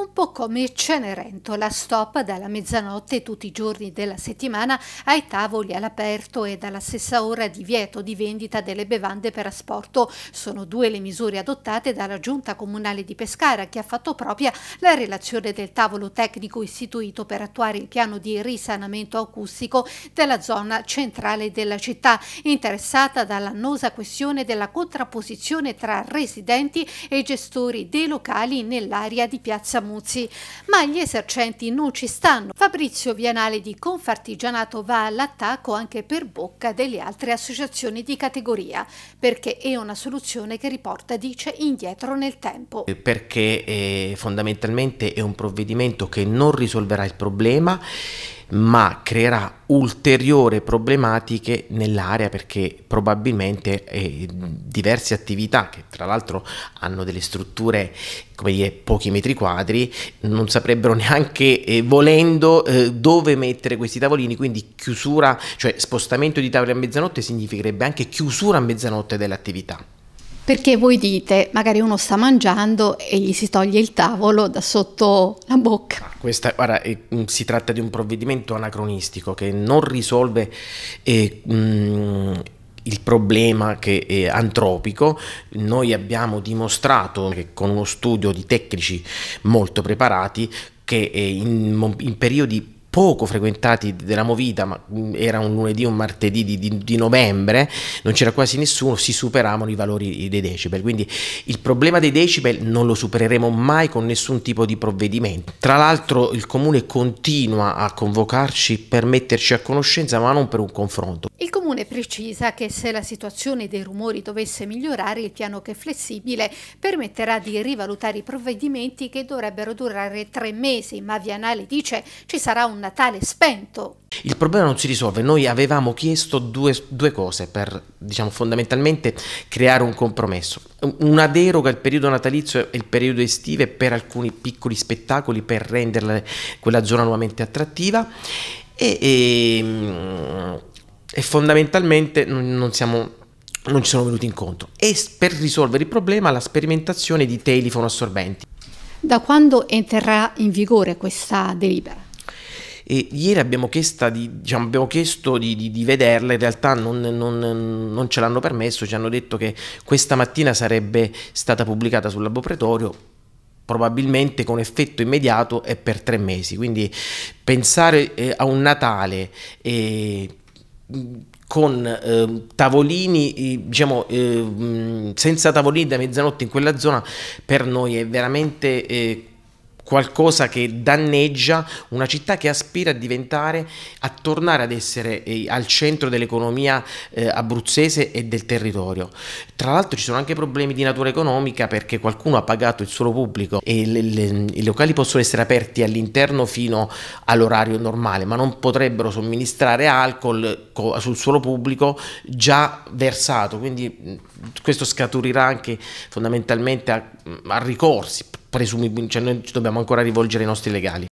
un po' come Cenerentola stop dalla mezzanotte tutti i giorni della settimana ai tavoli all'aperto e dalla stessa ora divieto di vendita delle bevande per asporto. Sono due le misure adottate dalla Giunta Comunale di Pescara che ha fatto propria la relazione del tavolo tecnico istituito per attuare il piano di risanamento acustico della zona centrale della città, interessata dall'annosa questione della contrapposizione tra residenti e gestori dei locali nell'area di Piazza Monte. Scamuzzi, ma gli esercenti non ci stanno. Fabrizio Vianale di Confartigianato va all'attacco anche per bocca delle altre associazioni di categoria, perché è una soluzione che riporta, dice, indietro nel tempo. Eh, perché eh, fondamentalmente è un provvedimento che non risolverà il problema ma creerà ulteriori problematiche nell'area perché probabilmente eh, diverse attività che tra l'altro hanno delle strutture come dire pochi metri quadri non saprebbero neanche eh, volendo eh, dove mettere questi tavolini quindi chiusura cioè spostamento di tavoli a mezzanotte significherebbe anche chiusura a mezzanotte dell'attività perché voi dite, magari uno sta mangiando e gli si toglie il tavolo da sotto la bocca. Questa, guarda, eh, si tratta di un provvedimento anacronistico che non risolve... Eh, mh, mm, il problema che è antropico, noi abbiamo dimostrato che con uno studio di tecnici molto preparati che eh, in, in periodi poco frequentati della movita, ma mm, era un lunedì o un martedì di, di, di, novembre, non c'era quasi nessuno, si superavano i valori dei decibel. Quindi il problema dei decibel non lo supereremo mai con nessun tipo di provvedimento. Tra l'altro il comune continua a convocarci per metterci a conoscenza, ma non per un confronto. Il Comune precisa che se la situazione dei rumori dovesse migliorare, il piano che è flessibile permetterà di rivalutare i provvedimenti che dovrebbero durare tre mesi, ma Vianale dice ci sarà un Natale spento. Il problema non si risolve, noi avevamo chiesto due, due cose per diciamo, fondamentalmente creare un compromesso. Una deroga al periodo natalizio e il periodo estivo per alcuni piccoli spettacoli per renderla quella zona nuovamente attrattiva e, e ehm, e fondamentalmente non, siamo, non ci sono venuti incontro. E per risolvere il problema la sperimentazione di telefono assorbenti. Da quando entrerà in vigore questa delibera? E ieri abbiamo, di, diciamo, abbiamo chiesto di, di, di, vederla, in realtà non, non, non, ce l'hanno permesso, ci hanno detto che questa mattina sarebbe stata pubblicata sul laboratorio probabilmente con effetto immediato e per tre mesi, quindi pensare eh, a un Natale eh, con eh, tavolini, diciamo, eh, senza tavolini da mezzanotte in quella zona per noi è veramente eh, qualcosa che danneggia una città che aspira a diventare, a tornare ad essere eh, al centro dell'economia eh, abruzzese e del territorio. Tra l'altro ci sono anche problemi di natura economica perché qualcuno ha pagato il suolo pubblico e le, le, i locali possono essere aperti all'interno fino all'orario normale, ma non potrebbero somministrare alcol sul suolo pubblico già versato, quindi mm, questo scaturirà anche fondamentalmente a, mm, a ricorsi presumibilmente, cioè noi ci dobbiamo ancora rivolgere ai nostri legali.